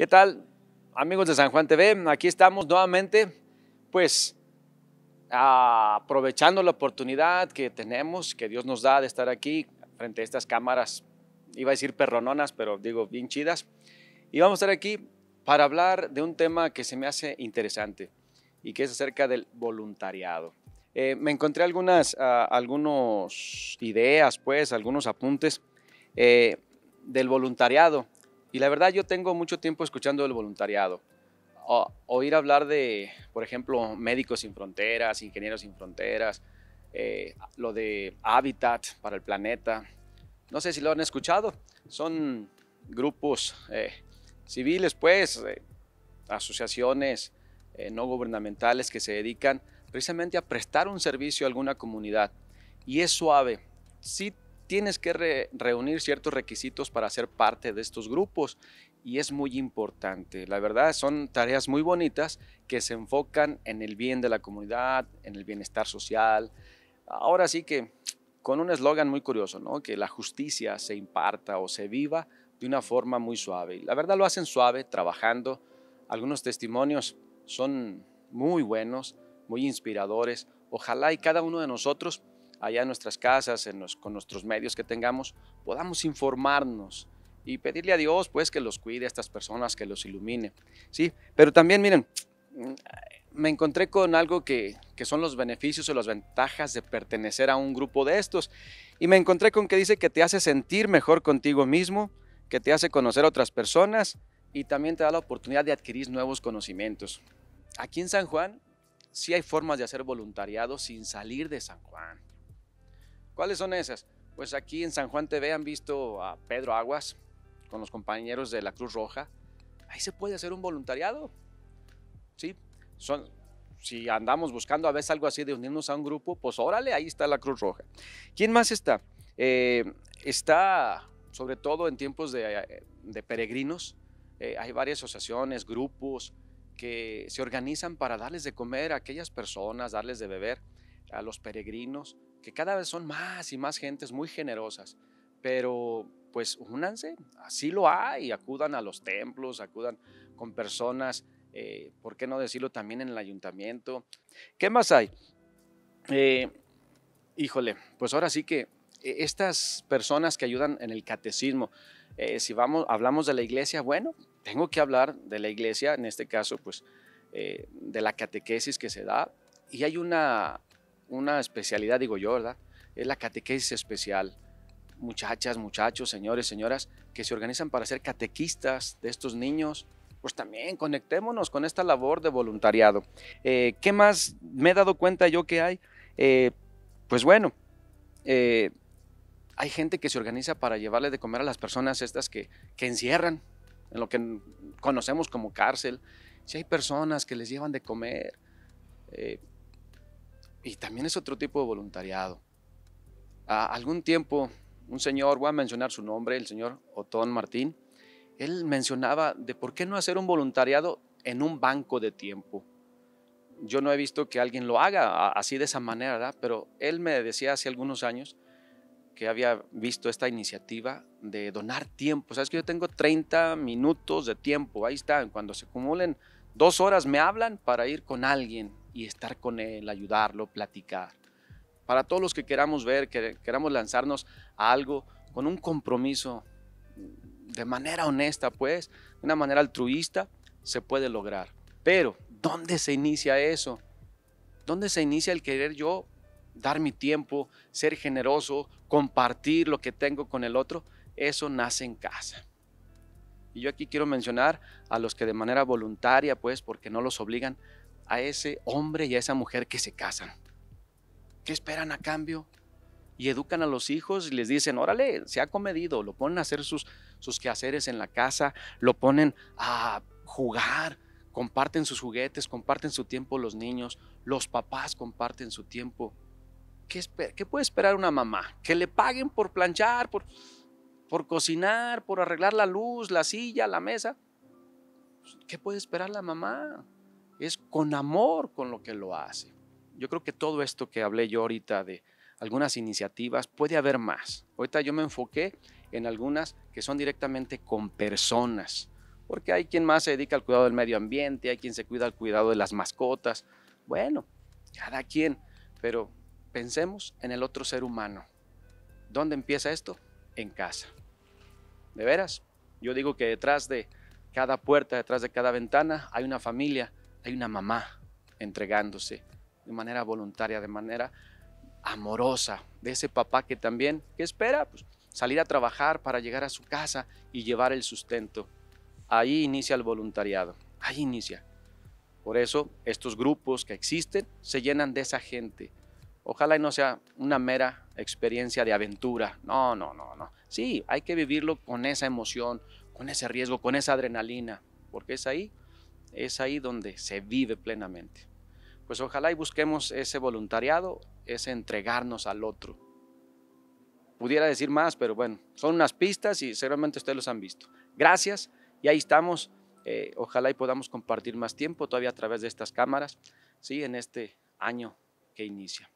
¿Qué tal, amigos de San Juan TV? Aquí estamos nuevamente, pues aprovechando la oportunidad que tenemos, que Dios nos da de estar aquí frente a estas cámaras, iba a decir perrononas, pero digo bien chidas. Y vamos a estar aquí para hablar de un tema que se me hace interesante y que es acerca del voluntariado. Eh, me encontré algunas ah, algunos ideas, pues, algunos apuntes eh, del voluntariado y la verdad yo tengo mucho tiempo escuchando el voluntariado. O, oír hablar de, por ejemplo, Médicos Sin Fronteras, Ingenieros Sin Fronteras, eh, lo de Habitat para el Planeta. No sé si lo han escuchado. Son grupos eh, civiles, pues, eh, asociaciones no gubernamentales que se dedican precisamente a prestar un servicio a alguna comunidad. Y es suave. Sí tienes que reunir ciertos requisitos para ser parte de estos grupos y es muy importante. La verdad son tareas muy bonitas que se enfocan en el bien de la comunidad, en el bienestar social. Ahora sí que con un eslogan muy curioso, ¿no? que la justicia se imparta o se viva de una forma muy suave. la verdad lo hacen suave, trabajando. Algunos testimonios son muy buenos, muy inspiradores. Ojalá y cada uno de nosotros allá en nuestras casas, con nuestros medios que tengamos, podamos informarnos y pedirle a Dios pues que los cuide a estas personas, que los ilumine. Sí, pero también miren, me encontré con algo que, que son los beneficios o las ventajas de pertenecer a un grupo de estos y me encontré con que dice que te hace sentir mejor contigo mismo, que te hace conocer a otras personas y también te da la oportunidad de adquirir nuevos conocimientos. Aquí en San Juan sí hay formas de hacer voluntariado sin salir de San Juan. ¿Cuáles son esas? Pues aquí en San Juan TV han visto a Pedro Aguas con los compañeros de la Cruz Roja. Ahí se puede hacer un voluntariado. Sí, son, si andamos buscando a veces algo así de unirnos a un grupo, pues órale, ahí está la Cruz Roja. ¿Quién más está? Eh, está, sobre todo en tiempos de, peregrinos, eh, hay varias asociaciones, grupos que se organizan para darles de comer a aquellas personas, darles de beber a los peregrinos, que cada vez son más y más gentes muy generosas, pero pues únanse, así lo hay, acudan a los templos, acudan con personas, eh, ¿por qué no decirlo también en el ayuntamiento? ¿Qué más hay? Eh, híjole, pues ahora sí que eh, estas personas que ayudan en el catecismo, si vamos, hablamos de la iglesia, bueno, tengo que hablar de la iglesia, en este caso, pues, de la catequesis que se da. Y hay una una especialidad, digo yo, ¿verdad? Es la catequesis especial. Muchachas, muchachos, señores, señoras, que se organizan para ser catequistas de estos niños, pues también conectémonos con esta labor de voluntariado. Eh, ¿Qué más me he dado cuenta yo que hay? Eh, pues bueno, eh, hay gente que se organiza para llevarle de comer a las personas estas que, encierran en lo que conocemos como cárcel. Si hay personas que les llevan de comer, y también es otro tipo de voluntariado. A algún tiempo, un señor, voy a mencionar su nombre, el señor Otón Martín, él mencionaba de por qué no hacer un voluntariado en un banco de tiempo. Yo no he visto que alguien lo haga así de esa manera, pero él me decía hace algunos años que había visto esta iniciativa de donar tiempo. Sabes que yo tengo 30 minutos de tiempo, ahí está, cuando se acumulen dos horas me hablan para ir con alguien y estar con él, ayudarlo, platicar. Para todos los que queramos ver, que queramos lanzarnos a algo con un compromiso de manera honesta, pues, de una manera altruista, se puede lograr. Pero, ¿dónde se inicia eso? ¿Dónde se inicia el querer yo dar mi tiempo, ser generoso, compartir lo que tengo con el otro? Eso nace en casa. Y yo aquí quiero mencionar a los que de manera voluntaria, pues, porque no los obligan, a ese hombre y a esa mujer que se casan. ¿Qué esperan a cambio? Y educan a los hijos y les dicen, órale, se ha comedido, lo ponen a hacer sus, sus quehaceres en la casa, lo ponen a jugar, comparten sus juguetes, comparten su tiempo los niños, los papás comparten su tiempo. ¿Qué, qué puede esperar una mamá? Que le paguen por planchar, por, por cocinar, por arreglar la luz, la silla, la mesa. ¿Qué puede esperar la mamá? es con amor con lo que lo hace. Yo creo que todo esto que hablé yo ahorita de algunas iniciativas, puede haber más. Ahorita yo me enfoqué en algunas que son directamente con personas, porque hay quien más se dedica al cuidado del medio ambiente, hay quien se cuida al cuidado de las mascotas. Bueno, cada quien, pero pensemos en el otro ser humano. ¿Dónde empieza esto? En casa. De veras, yo digo que detrás de cada puerta, detrás de cada ventana, hay una familia hay una mamá entregándose de manera voluntaria, de manera amorosa, de ese papá que también, ¿qué espera? Pues, salir a trabajar para llegar a su casa y llevar el sustento. Ahí inicia el voluntariado, ahí inicia. Por eso estos grupos que existen se llenan de esa gente. Ojalá no sea una mera experiencia de aventura. No, no, no, no. Sí, hay que vivirlo con esa emoción, con ese riesgo, con esa adrenalina, porque es ahí es ahí donde se vive plenamente. Pues ojalá y busquemos ese voluntariado, ese entregarnos al otro. Pudiera decir más, pero bueno, son unas pistas y seguramente ustedes los han visto. Gracias y ahí estamos. Eh, ojalá y podamos compartir más tiempo todavía a través de estas cámaras, ¿sí? en este año que inicia.